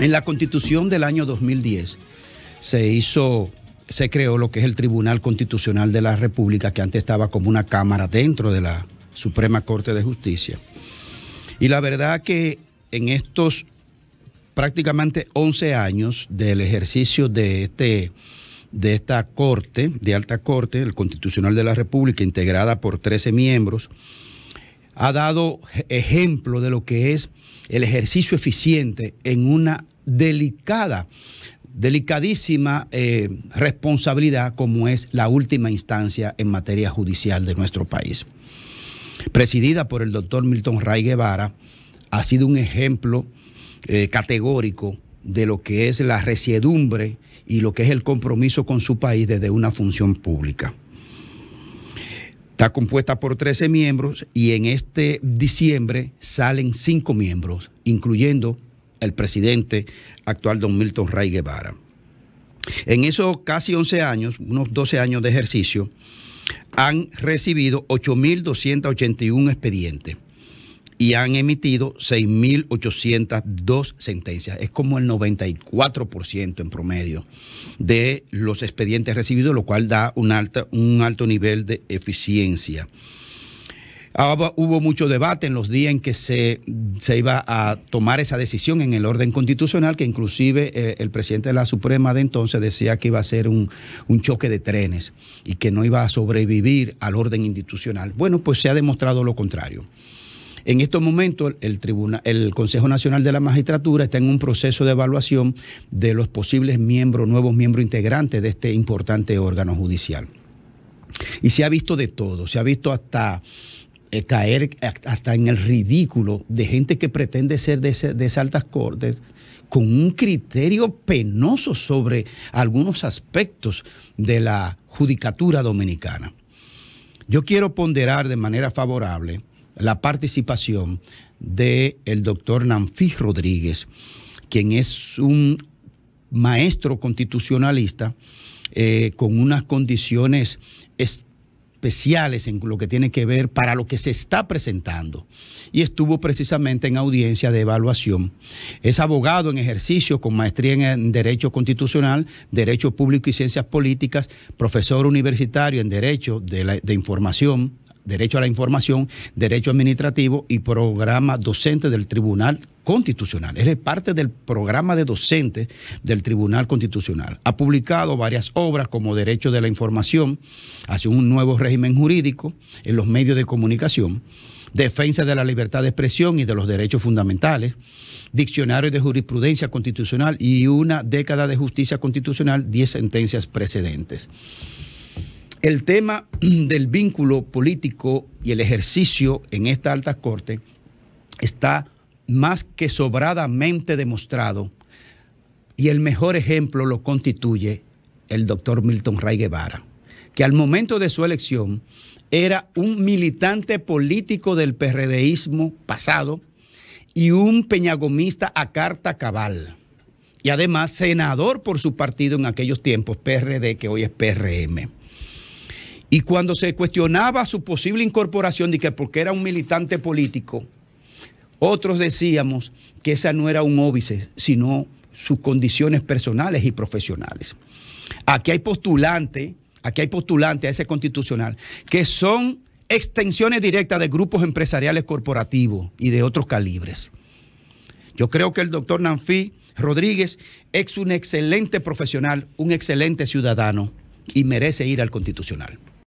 En la constitución del año 2010 se hizo, se creó lo que es el Tribunal Constitucional de la República, que antes estaba como una cámara dentro de la Suprema Corte de Justicia. Y la verdad que en estos prácticamente 11 años del ejercicio de, este, de esta Corte, de Alta Corte, el Constitucional de la República, integrada por 13 miembros, ha dado ejemplo de lo que es el ejercicio eficiente en una delicada, delicadísima eh, responsabilidad como es la última instancia en materia judicial de nuestro país. Presidida por el doctor Milton Ray Guevara, ha sido un ejemplo eh, categórico de lo que es la resiedumbre y lo que es el compromiso con su país desde una función pública. Está compuesta por 13 miembros y en este diciembre salen 5 miembros, incluyendo el presidente actual don Milton Ray Guevara. En esos casi 11 años, unos 12 años de ejercicio, han recibido 8.281 expedientes y han emitido 6.802 sentencias. Es como el 94% en promedio de los expedientes recibidos, lo cual da un, un alto nivel de eficiencia. hubo mucho debate en los días en que se, iba a tomar esa decisión en el orden constitucional, que inclusive eh, el presidente de la Suprema de entonces decía que iba a ser un, un, choque de trenes y que no iba a sobrevivir al orden institucional. Bueno, pues se ha demostrado lo contrario. En estos momentos, el, el Consejo Nacional de la Magistratura está en un proceso de evaluación de los posibles miembros, nuevos miembros integrantes de este importante órgano judicial. Y se ha visto de todo, se ha visto hasta eh, caer hasta en el ridículo de gente que pretende ser de, de esas altas cortes con un criterio penoso sobre algunos aspectos de la judicatura dominicana. Yo quiero ponderar de manera favorable la participación del doctor Nanfis Rodríguez, quien es un maestro constitucionalista eh, con unas condiciones especiales en lo que tiene que ver para lo que se está presentando. Y estuvo precisamente en audiencia de evaluación. Es abogado en ejercicio con maestría en Derecho Constitucional, Derecho Público y Ciencias Políticas, profesor universitario en Derecho de Información derecho a la información, derecho administrativo y programa docente del Tribunal Constitucional. Es parte del programa de Docente del Tribunal Constitucional. Ha publicado varias obras como Derecho de la Información hacia un nuevo régimen jurídico en los medios de comunicación, Defensa de la libertad de expresión y de los derechos fundamentales, Diccionario de Jurisprudencia Constitucional y una década de justicia constitucional, 10 sentencias precedentes. El tema del vínculo político y el ejercicio en esta alta corte está más que sobradamente demostrado y el mejor ejemplo lo constituye el doctor Milton Ray Guevara, que al momento de su elección era un militante político del PRDismo pasado y un peñagomista a carta cabal. Y además senador por su partido en aquellos tiempos, PRD, que hoy es PRM. Y cuando se cuestionaba su posible incorporación, de que porque era un militante político, otros decíamos que esa no era un óbice, sino sus condiciones personales y profesionales. Aquí hay postulante, aquí hay postulante a ese constitucional, que son extensiones directas de grupos empresariales corporativos y de otros calibres. Yo creo que el doctor Nanfi Rodríguez es un excelente profesional, un excelente ciudadano y merece ir al constitucional.